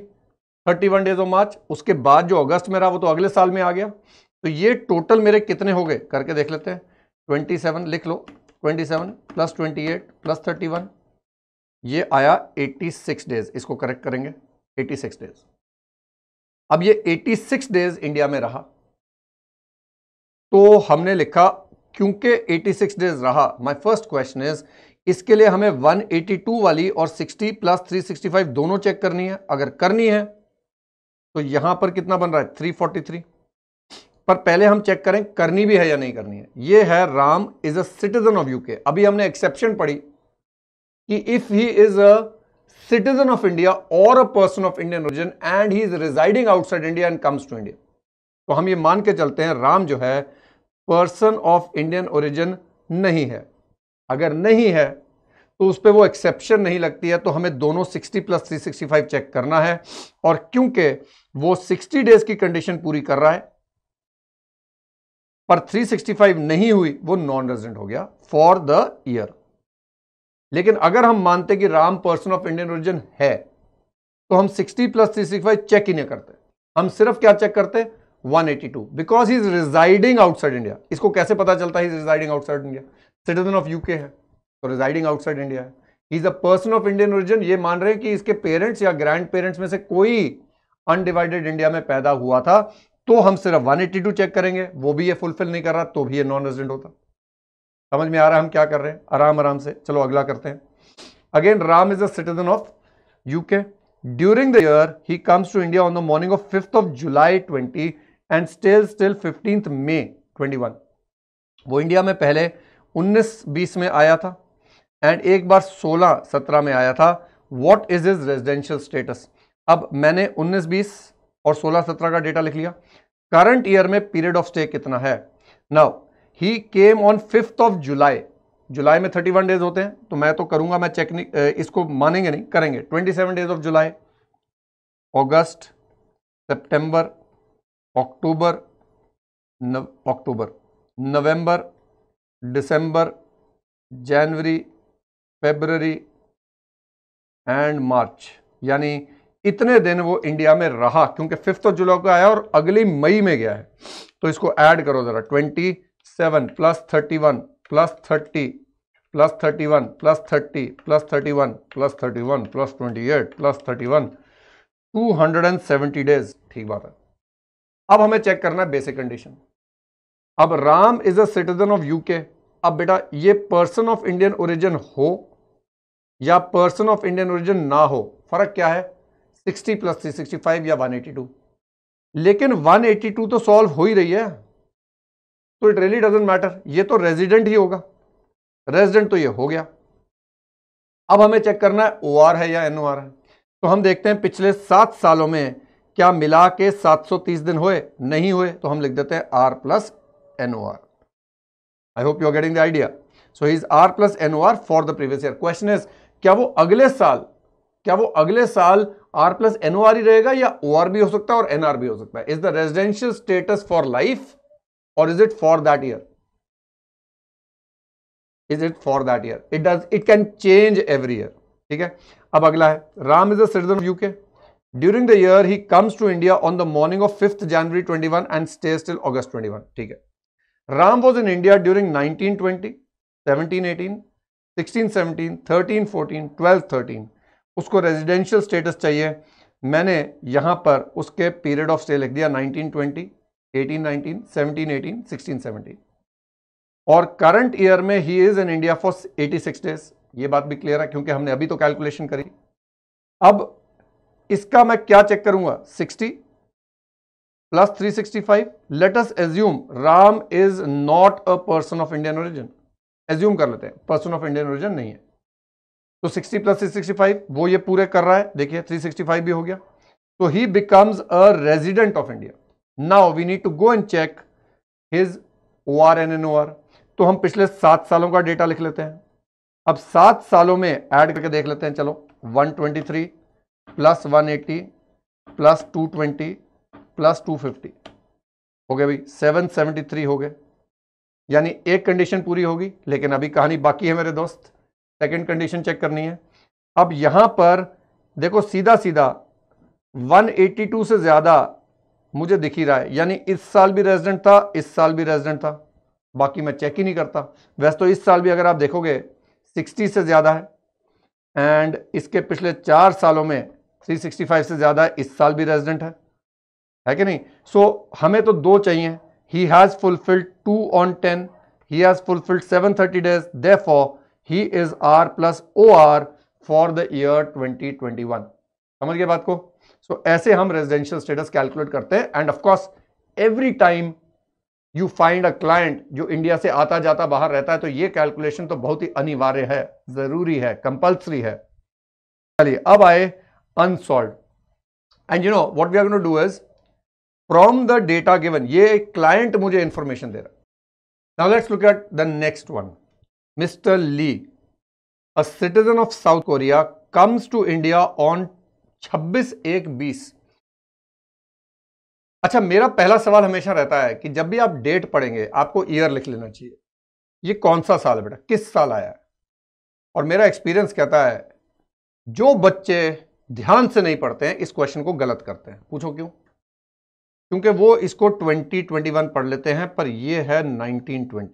thirty one days of March उसके बाद जो अगस्त में रहा वो तो अगले साल में आ गया तो ये टोटल मेरे कितने हो गए करके देख लेते हैं ट्वेंटी सेवन लिख लो twenty seven plus twenty eight plus thirty one ये आया एटी सिक्स डेज इसको करेक्ट करेंगे एट्टी सिक्स डेज अब ये एटी सिक्स डेज इंडिया में रहा तो हमने लिखा क्योंकि 86 डेज रहा माय फर्स्ट क्वेश्चन इज इसके लिए हमें 182 वाली और 60 प्लस 365 दोनों चेक करनी है अगर करनी है तो यहां पर कितना बन रहा है 343 पर पहले हम चेक करें करनी भी है या नहीं करनी है ये है Ram is a citizen of UK अभी हमने एक्सेप्शन पढ़ी कि if he is a citizen of India और a person of Indian origin and he is residing outside India and comes to India तो हम ये मान के चलते हैं राम जो है पर्सन ऑफ इंडियन ओरिजिन नहीं है अगर नहीं है तो उस पर वो एक्सेप्शन नहीं लगती है तो हमें दोनों 60 प्लस 365 चेक करना है और क्योंकि वो 60 डेज की कंडीशन पूरी कर रहा है पर 365 नहीं हुई वो नॉन रेजिडेंट हो गया फॉर द ईयर लेकिन अगर हम मानते कि Ram person of Indian origin है तो हम 60 प्लस 365 चेक ही नहीं करते हम सिर्फ क्या चेक करते हैं 182 because he is residing outside India इसको कैसे पता चलता है residing outside India citizen of UK है तो रिजाइडिंग आउटसाइड इंडिया है is a person of Indian origin ये मान रहे हैं कि इसके पेरेंट्स या ग्रैंड पेरेंट्स में से कोई अनडिवाइडेड इंडिया में पैदा हुआ था तो हम सिर्फ 182 चेक करेंगे वो भी ये फुलफिल नहीं कर रहा तो भी ये नॉन रेजिडेंट होता समझ में आ रहा है हम क्या कर रहे हैं आराम आराम से चलो अगला करते हैं again Ram is a citizen of UK during the year he comes to India on the morning of fifth of July twenty and stays till fifteenth May 21 वो इंडिया में पहले 19-20 में आया था एंड एक बार 16-17 में आया था what is is residential status अब मैंने 19-20 और 16-17 का डेटा लिख लिया करंट ईयर में पीरियड ऑफ स्टे कितना है now he came on fifth of July जुलाई में 31 डेज होते हैं तो मैं तो करूंगा मैं चेक नहीं इसको मानेंगे नहीं करेंगे 27 डेज ऑफ जुलाई अगस्त सितंबर अक्टूबर अक्टूबर नवंबर दिसंबर जनवरी फेबररी एंड मार्च यानी इतने दिन वो इंडिया में रहा क्योंकि फिफ्थ ऑफ जुलाई को आया और अगली मई में गया है तो इसको ऐड करो ज़रा twenty seven plus thirty one plus thirty plus thirty one plus thirty plus thirty one plus thirty one plus twenty eight plus thirty one two hundred and seventy days ठीक बात है अब हमें चेक करना है basic condition अब Ram is a citizen of UK अब बेटा ये पर्सन ऑफ इंडियन ओरिजिन हो या पर्सन ऑफ इंडियन ओरिजिन ना हो फर्क क्या है 60 प्लस थ्री सिक्सटी या 182 लेकिन 182 तो सॉल्व हो ही रही है तो इट रियली डजेंट मैटर ये तो रेजिडेंट ही होगा रेजिडेंट तो ये हो गया अब हमें चेक करना है ओ है या एन है तो हम देखते हैं पिछले सात सालों में क्या मिला के 730 दिन हुए नहीं हुए तो हम लिख देते हैं R plus N O R I hope you are getting the idea so is R plus N O R for the previous year question is क्या वो अगले साल क्या वो अगले साल R plus N O R ही रहेगा या ओ आर भी हो सकता है और एन आर भी हो सकता है is the residential status for life और is it for that year is it for that year it does it can change every year ठीक है अब अगला है Ram is a citizen of UK during the year he comes to India on the morning of fifth January one and still August twenty one ठीक है Ram was in India during seventeen eighteen sixteen seventeen thirteen fourteen 12 thirteen उसको residential status चाहिए मैंने यहाँ पर उसके period of stay लिख दिया nineteen seventeen eighteen sixteen seventeen और करंट ईयर में he is in India for eighty six days ये बात भी क्लियर है क्योंकि हमने अभी तो कैलकुलेशन करी अब इसका मैं क्या चेक करूंगा 60 plus 365 let us assume Ram is not a person of Indian origin assume कर लेते हैं पर्सन ऑफ इंडियन ओरिजिन नहीं है तो 60 प्लस 365 वो ये पूरे कर रहा है देखिए 365 भी हो गया तो he becomes a resident of India now we need to go and check his O R N N O R तो हम पिछले सात सालों का डेटा लिख लेते हैं अब सात सालों में ऐड करके देख लेते हैं चलो 123 plus one eighty plus two twenty plus two fifty हो गए भाई सेवन सेवेंटी थ्री हो गए यानी एक कंडीशन पूरी होगी लेकिन अभी कहानी बाकी है मेरे दोस्त सेकंड कंडीशन चेक करनी है अब यहाँ पर देखो सीधा सीधा 182 से ज़्यादा मुझे दिख ही रहा है यानी इस साल भी रेजिडेंट था इस साल भी रेजिडेंट था बाकी मैं चेक ही नहीं करता वैसे तो इस साल भी अगर आप देखोगे 60 से ज़्यादा है एंड इसके पिछले चार सालों में 365 से ज़्यादा इस साल भी रेजिडेंट है है कि नहीं सो so, हमें तो दो चाहिए he has fulfilled two on ten he has fulfilled seven thirty days they for he is R plus O R for the year twenty twenty one समझ गए बात को सो so, ऐसे हम रेजिडेंशियल स्टेटस कैलकुलेट करते हैं and of course every time you find a client जो India से आता जाता बाहर रहता है तो ये कैलकुलेशन तो बहुत ही अनिवार्य है जरूरी है कंपल्सरी है चलिए अब आए unsolved. And you know what we are going to do is from the data given, ye client mujhe information de raha Now let's look at the next one. Mr. Lee, a citizen of South Korea, comes to India on 26 एक 20. अच्छा मेरा पहला सवाल हमेशा रहता है कि जब भी आप डेट पढ़ेंगे आपको ईयर लिख लेना चाहिए ये कौन सा साल है बेटा किस साल आया और मेरा एक्सपीरियंस कहता है जो बच्चे ध्यान से नहीं पढ़ते हैं इस क्वेश्चन को गलत करते हैं पूछो क्यों क्योंकि वो इसको ट्वेंटी 21 पढ़ लेते हैं पर ये है 1920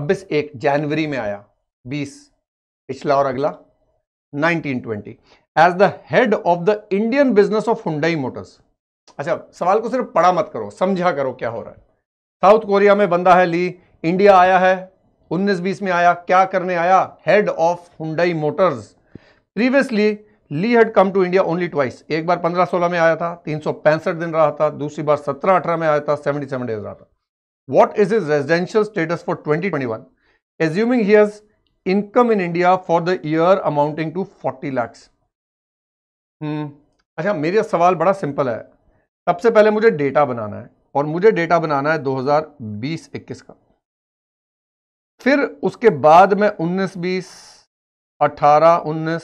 26 एक जनवरी में आया 20 पिछला और अगला 1920 as the head of the Indian business of Hyundai Motors अच्छा सवाल को सिर्फ पढ़ा मत करो समझा करो क्या हो रहा है साउथ कोरिया में बंदा है ली इंडिया आया है बीस में आया क्या करने आया head of Hyundai Motors previously Lee had come to India only twice एक बार पंद्रह सोलह में आया था तीन सौ पैंसठ दिन रहा था दूसरी बार सत्रह अठारह में आया था सेवेंटी सेवन डेज रहा था what is is residential status for twenty twenty one assuming he has income in India for the year amounting to forty lakhs अच्छा मेरा सवाल बड़ा सिंपल है सबसे पहले मुझे डेटा बनाना है और मुझे डेटा बनाना है 2020-21 का फिर उसके बाद मैं 19-20, 18-19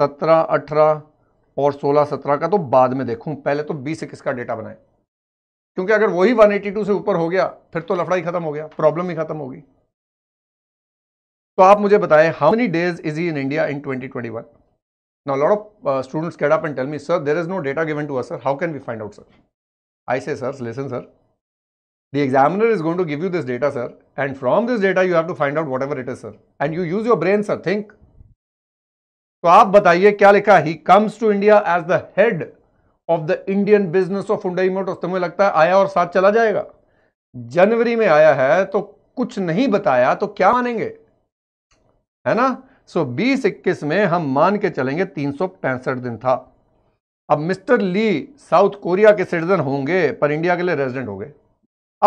सत्रह अठारह और सोलह सत्रह का तो बाद में देखूं पहले तो बीस इक्कीस का डेटा बनाएं क्योंकि अगर वही वन एटी टू से ऊपर हो गया फिर तो लफड़ा ही खत्म हो गया प्रॉब्लम ही खत्म होगी तो आप मुझे बताएं how many days is he in India in 2021 now lot of students get up and tell me sir there is no data given to us sir how can we find out sir I say sir listen sir the examiner is going to give you this data sir and from this data you have to find out whatever it is sir and you use your brain sir think तो आप बताइए क्या लिखा he comes to India as the head of the Indian business of Hyundai Motors तुम्हें लगता है आया और साथ चला जाएगा जनवरी में आया है तो कुछ नहीं बताया तो क्या मानेंगे है ना सो बीस इक्कीस में हम मान के चलेंगे तीन दिन था अब मिस्टर ली साउथ कोरिया के सिटीजन होंगे पर इंडिया के लिए रेजिडेंट होंगे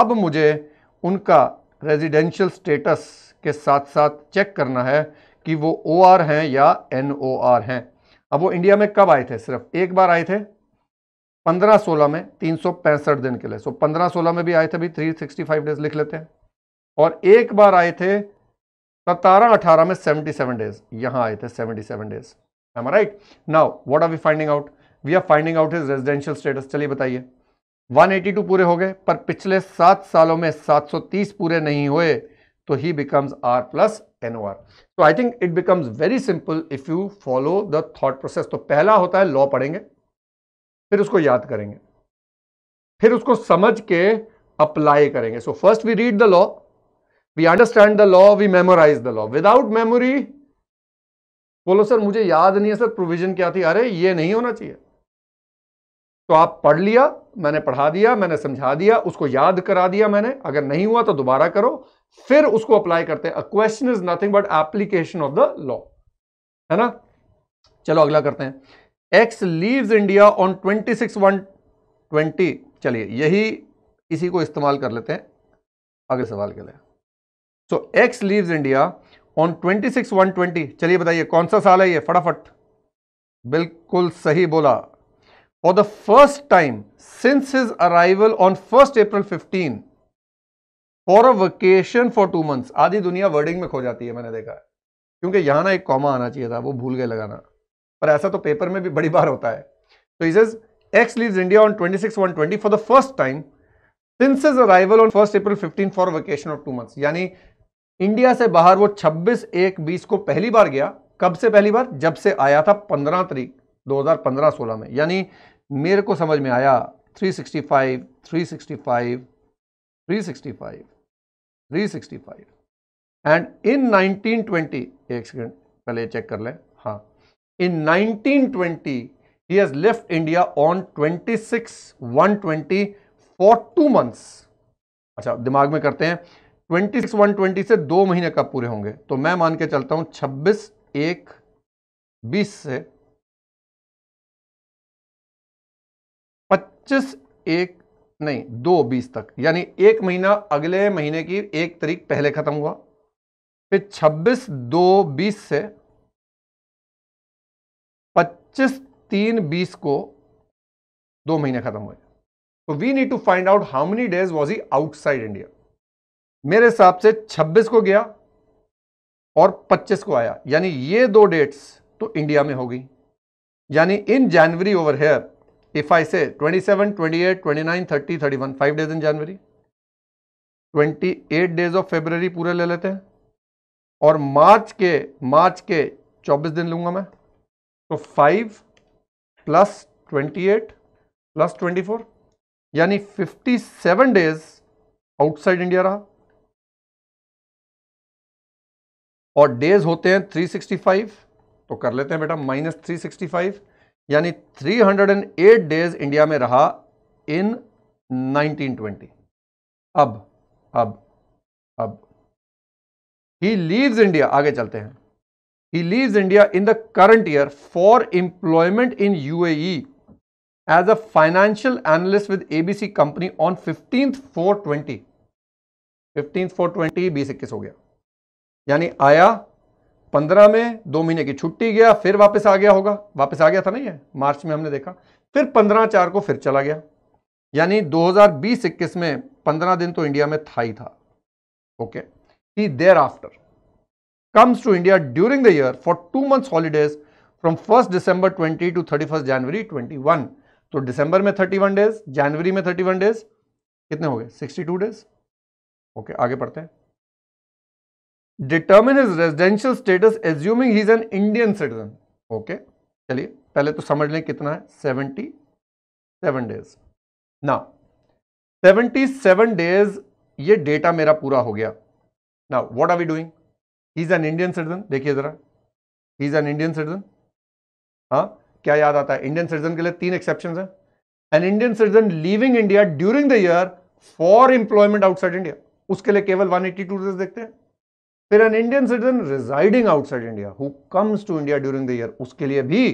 अब मुझे उनका रेजिडेंशियल स्टेटस के साथ साथ चेक करना है कि वो ओ आर हैं या एन ओ आर हैं अब वो इंडिया में कब आए थे सिर्फ एक बार आए थे पंद्रह सोलह में तीन सौ पैंसठ दिन के लिए सो पंद्रह सोलह में भी आए थे अभी थ्री सिक्सटी फाइव डेज लिख लेते हैं और एक बार आए थे सतारह अठारह में सेवेंटी सेवन डेज यहाँ आए थे seventy seven days am right now what are we finding out we are finding out is residential status चलिए बताइए 182 पूरे हो गए पर पिछले सात सालों में 730 पूरे नहीं हुए तो he becomes R plus N O R तो I think it becomes very simple if you follow the thought process तो पहला होता है लॉ पढ़ेंगे फिर उसको याद करेंगे फिर उसको समझ के अप्लाई करेंगे so first we read the law we understand the law we memorize the law without memory बोलो सर मुझे याद नहीं है सर प्रोविजन क्या थी अरे ये नहीं होना चाहिए तो आप पढ़ लिया मैंने पढ़ा दिया मैंने समझा दिया उसको याद करा दिया मैंने अगर नहीं हुआ तो दोबारा करो फिर उसको अप्लाई करते हैं question is nothing but application of the law है ना चलो अगला करते हैं X leaves India on twenty six one twenty चलिए यही इसी को इस्तेमाल कर लेते हैं अगले सवाल के लिए so X leaves India on twenty six one twenty चलिए बताइए कौन सा साल है ये फटाफट बिल्कुल सही बोला for the first time since his arrival on 1st April 15 for a vacation for two months आधी दुनिया वर्डिंग में खो जाती है मैंने देखा है क्योंकि यहाँ ना एक कॉमा आना चाहिए था वो भूल गए लगाना पर ऐसा तो पेपर में भी बड़ी बार होता है तो is X leaves India on 26 one twenty for the first time since is arrival on first April 15 for vacation of two months यानी इंडिया से बाहर वो 26 एक बीस को पहली बार गया कब से पहली बार जब से आया था 15 तरीक 2015-16 में यानी मेरे को समझ में आया 365 365 365 365 एंड इन 1920 एक सेकेंड पहले चेक कर लें हाँ in 1920 he has left India on 26 120 for two months अच्छा दिमाग में करते हैं 26 120 से दो महीने कब पूरे होंगे तो मैं मान के चलता हूँ 26 एक 20 से पच्चीस एक नहीं दो बीस तक यानी एक महीना अगले महीने की एक तारीख पहले ख़त्म हुआ फिर छब्बीस दो बीस से पच्चीस तीन बीस को दो महीने ख़त्म हुए तो we need to find out how many days was he outside India मेरे हिसाब से 26 को गया और 25 को आया यानी ये दो डेट्स तो इंडिया में हो गई यानी in January over here if I say 27, 28, 29, 30, 31, 5 days in January, 28 days of February पूरे le lete hain aur march ke march ke 24 din lunga main तो 5 plus 28 plus 24 yani 57 days outside india raha और days होते हैं 365 तो कर लेते हैं बेटा माइनस थ्री सिक्सटी यानी 308 डेज इंडिया में रहा इन 1920 अब अब अब ही लीव्स इंडिया आगे चलते हैं he leaves India in the current year for employment in UAE as a financial analyst with ABC company on fifteenth four twenty fifteenth four twenty बीस इक्कीस हो गया यानी आया पंद्रह में दो महीने की छुट्टी गया फिर वापस आ गया होगा वापस आ गया था नहीं है मार्च में हमने देखा फिर पंद्रह चार को फिर चला गया यानी दो हजार बीस इक्कीस में पंद्रह दिन तो इंडिया में था ही था okay thereafter India during the year for two month holidays from first December twenty two thirty first January twenty one तो डिसंबर में थर्टी वन डेज जनवरी में थर्टी वन डेज कितने हो गए टू डेज ओके आगे पढ़ते हैं determine his residential status assuming he is an Indian citizen okay चलिए पहले तो समझ लें कितना है सेवेंटी सेवन डेज ना सेवेंटी सेवन डेज ये डेटा मेरा पूरा हो गया ना what are we doing he is an Indian citizen देखिए जरा he is an Indian citizen हाँ क्या याद आता है इंडियन सिटीजन के लिए तीन एक्सेप्शन है an Indian citizen living India during the year for employment outside India उसके लिए केवल 182 एट्टी देखते हैं फिर an Indian citizen residing outside India who comes to India during the year उसके लिए भी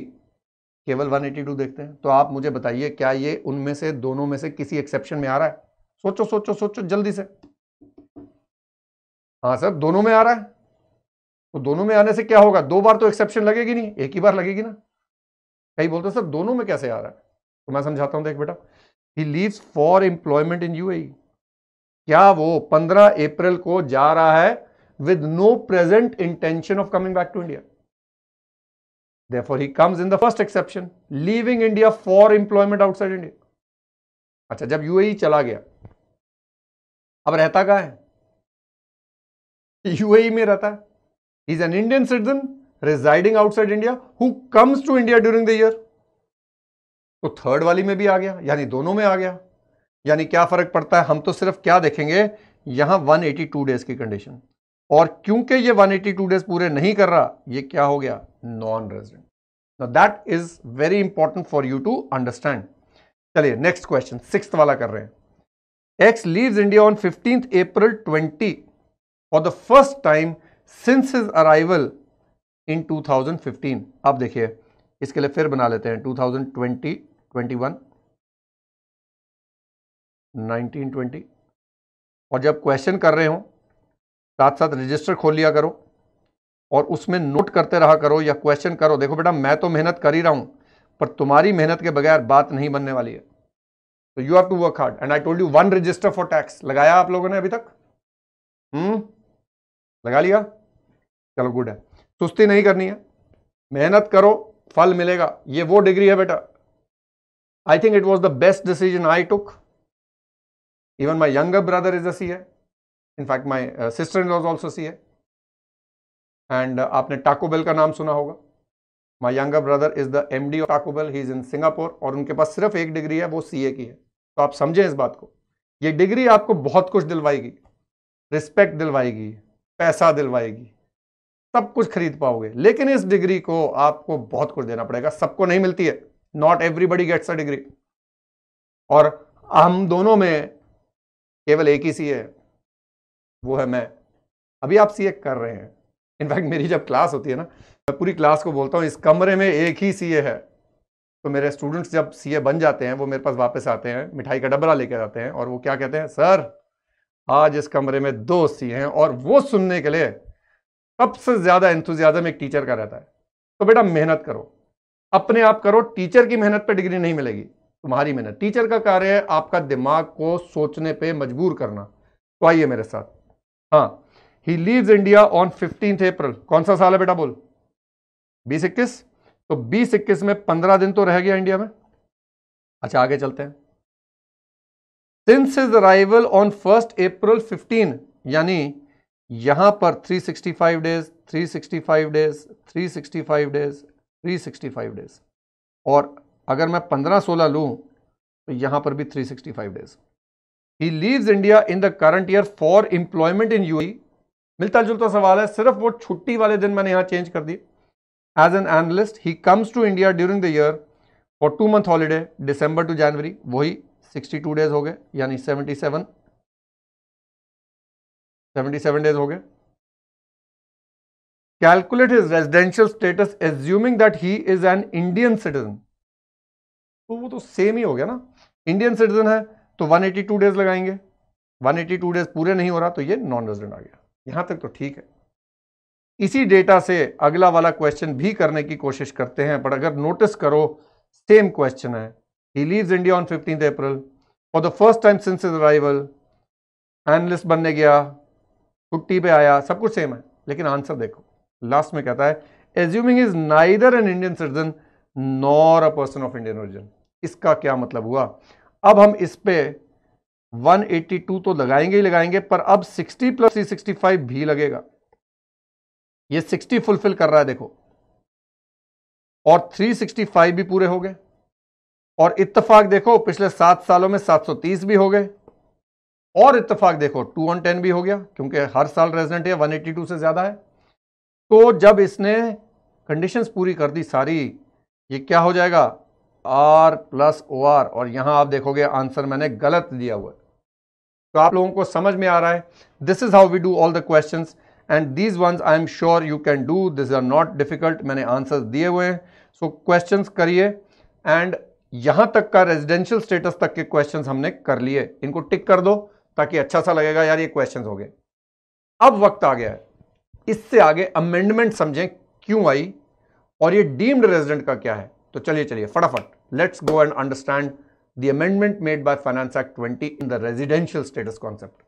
केवल 182 देखते हैं तो आप मुझे बताइए क्या ये उनमें से दोनों में से किसी एक्सेप्शन में आ रहा है सोचो सोचो सोचो जल्दी से हाँ सर दोनों में आ रहा है तो दोनों में आने से क्या होगा दो बार तो एक्सेप्शन लगेगी नहीं एक ही बार लगेगी ना कहीं बोलते सर दोनों में कैसे आ रहा है तो मैं समझाता हूं देख बेटा he leaves for employment in U क्या वो 15 अप्रैल को जा रहा है with no present intention of coming back to India. Therefore, he comes in the first exception leaving India for employment outside India अच्छा जब यूएई e चला गया अब रहता कहाँ है यूएई e में रहता है is an Indian citizen residing outside India who comes to India during the year तो थर्ड वाली में भी आ गया यानी दोनों में आ गया यानी क्या फर्क पड़ता है हम तो सिर्फ क्या देखेंगे यहां 182 डेज की कंडीशन और क्योंकि ये 182 डेज पूरे नहीं कर रहा ये क्या हो गया non resident that is very important for you to understand चलिए नेक्स्ट क्वेश्चन सिक्स वाला कर रहे हैं X leaves India on fifteenth April 20 for the first time since his arrival in 2015 अब देखिए इसके लिए फिर बना लेते हैं 2020 21 1920 और जब क्वेश्चन कर रहे हो साथ साथ रजिस्टर खोल लिया करो और उसमें नोट करते रहा करो या क्वेश्चन करो देखो बेटा मैं तो मेहनत कर ही रहा हूँ पर तुम्हारी मेहनत के बगैर बात नहीं बनने वाली है तो you have to work hard and I told you one register for tax लगाया आप लोगों ने अभी तक हम्म लगा लिया चलो गुड है सुस्ती नहीं करनी है मेहनत करो फल मिलेगा ये वो डिग्री है बेटा I think it was the best decision I took even my younger brother is the C A in fact my sister in laws also C A and uh, आपने टाकोबेल का नाम सुना होगा my younger brother is the M D of Taco Bell he is in Singapore और उनके पास सिर्फ एक degree है वो सी ए की है तो आप समझें इस बात को ये डिग्री आपको बहुत कुछ दिलवाएगी रिस्पेक्ट दिलवाएगी पैसा दिलवाएगी सब कुछ खरीद पाओगे लेकिन इस डिग्री को आपको बहुत कुछ देना पड़ेगा सबको नहीं मिलती है not everybody gets a degree और हम दोनों में केवल एक ही सी है वो है मैं अभी आप सीए कर रहे हैं इनफैक्ट मेरी जब क्लास होती है ना मैं पूरी क्लास को बोलता हूँ इस कमरे में एक ही सीए है तो मेरे स्टूडेंट्स जब सीए बन जाते हैं वो मेरे पास वापस आते हैं मिठाई का डबरा लेकर आते हैं और वो क्या कहते हैं सर आज इस कमरे में दो सी हैं और वो सुनने के लिए सबसे ज़्यादा इंतुजियाज़म एक टीचर का रहता है तो बेटा मेहनत करो अपने आप करो टीचर की मेहनत पर डिग्री नहीं मिलेगी तुम्हारी मेहनत टीचर का कार्य है आपका दिमाग को सोचने पर मजबूर करना तो आइए मेरे साथ हाँ he leaves India on fifteenth April कौन सा साल है बेटा बोल बीस इक्कीस तो बीस इक्कीस में पंद्रह दिन तो रह गया इंडिया में अच्छा आगे चलते हैं since is arrival on first April fifteen यानी यहां पर 365 डेज 365 डेज 365 डेज 365 डेज और अगर मैं 15 16 लू तो यहां पर भी 365 days he leaves India in the current year for employment in UAE मिलता जुलता सवाल है सिर्फ वो छुट्टी वाले दिन मैंने यहाँ चेंज कर दी as an analyst he comes to India during the year for two month holiday December to January वही 62 डेज हो गए यानी 77 77 डेज हो गए calculate his residential status assuming that he is an Indian citizen तो वो तो सेम ही हो गया ना इंडियन सिटीजन है तो 182 डेज लगाएंगे 182 डेज पूरे नहीं हो रहा तो ये नॉन रेजिडेंट आ गया यहां तक तो ठीक है इसी डेटा से अगला वाला क्वेश्चन भी करने की कोशिश करते हैं बट अगर नोटिस करो सेम क्वेश्चन है he leave India on fifteenth April for the first time since is arrival analyst बनने गया छुट्टी पे आया सब कुछ सेम है लेकिन आंसर देखो लास्ट में कहता है assuming is neither an Indian citizen nor a person of Indian origin इसका क्या मतलब हुआ अब हम इस पर 182 तो लगाएंगे ही लगाएंगे पर अब 60 प्लस 365 भी लगेगा ये 60 फुलफिल कर रहा है देखो और 365 भी पूरे हो गए और इत्तफाक देखो पिछले सात सालों में 730 भी हो गए और इत्तफाक देखो 210 भी हो गया क्योंकि हर साल रेजिडेंट है 182 से ज़्यादा है तो जब इसने कंडीशंस पूरी कर दी सारी ये क्या हो जाएगा आर प्लस ओ आर और यहां आप देखोगे आंसर मैंने गलत दिया हुआ तो आप लोगों को समझ में आ रहा है this is how we do all the question and these ones I am sure you can do this are not difficult मैंने आंसर दिए हुए हैं सो क्वेश्चन करिए एंड यहां तक का रेजिडेंशियल स्टेटस तक के क्वेश्चन हमने कर लिए इनको टिक कर दो ताकि अच्छा सा लगेगा यार ये क्वेश्चन हो गए अब वक्त आ गया है इससे आगे अमेंडमेंट समझें क्यों आई और ये डीम्ड रेजिडेंट का क्या है So, let's go and understand the amendment made by Finance Act 20 in the residential status concept.